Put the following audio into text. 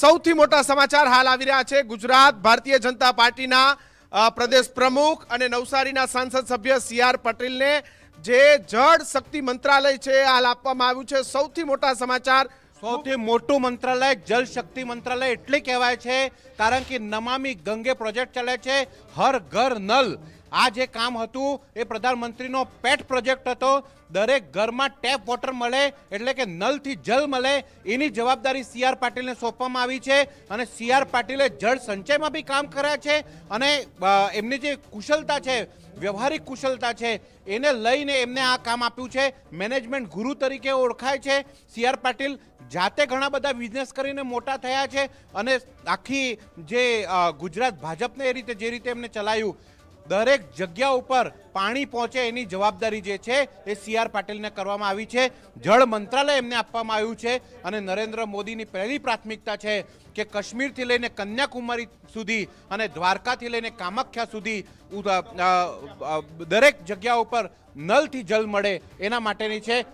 સૌથી મોટા સમાચાર હાલ આવી રહ્યા છે ગુજરાત ભારતીય જનતા પાર્ટીના પ્રદેશ પ્રમુખ અને નવસારીના સાંસદ સભ્ય સી આર પટેલને જે જળ શક્તિ મંત્રાલય છે હાલ આપવામાં આવ્યું છે સૌથી મોટા સમાચાર સૌથી મોટું મંત્રાલય જળ શક્તિ મંત્રાલય એટલે કહેવાય છે કારણ કે નમામી ગંગે પ્રોજેક્ટ ચાલે છે હર ઘર નલ આ જે કામ હતું એ પ્રધાનમંત્રીનો પેટ પ્રોજેક્ટ હતો દરેક ઘરમાં ટેપ વોટર મળે એટલે કે નલથી જલ મળે એની જવાબદારી સી આર પાટીલને સોંપવામાં આવી છે અને સી આર પાટીલે જળ સંચયમાં બી કામ કર્યા છે અને એમની જે કુશળતા છે વ્યવહારિક કુશળતા છે એને લઈને એમને આ કામ આપ્યું છે મેનેજમેન્ટ ગુરુ તરીકે ઓળખાય છે સી આર પાટીલ જાતે ઘણા બધા બિઝનેસ કરીને મોટા થયા છે અને આખી જે ગુજરાત ભાજપને એ રીતે જે રીતે એમને ચલાયું દરેક જગ્યા ઉપર પાણી પહોંચે એની જવાબદારી જે છે એ સીઆર આર પાટીલને કરવામાં આવી છે જળ મંત્રાલય એમને આપવામાં આવ્યું છે અને નરેન્દ્ર મોદીની પહેલી પ્રાથમિકતા છે કે કાશ્મીરથી લઈને કન્યાકુમારી સુધી અને દ્વારકાથી લઈને કામાખ્યા સુધી દરેક જગ્યા ઉપર નલથી જલ મળે એના માટેની છે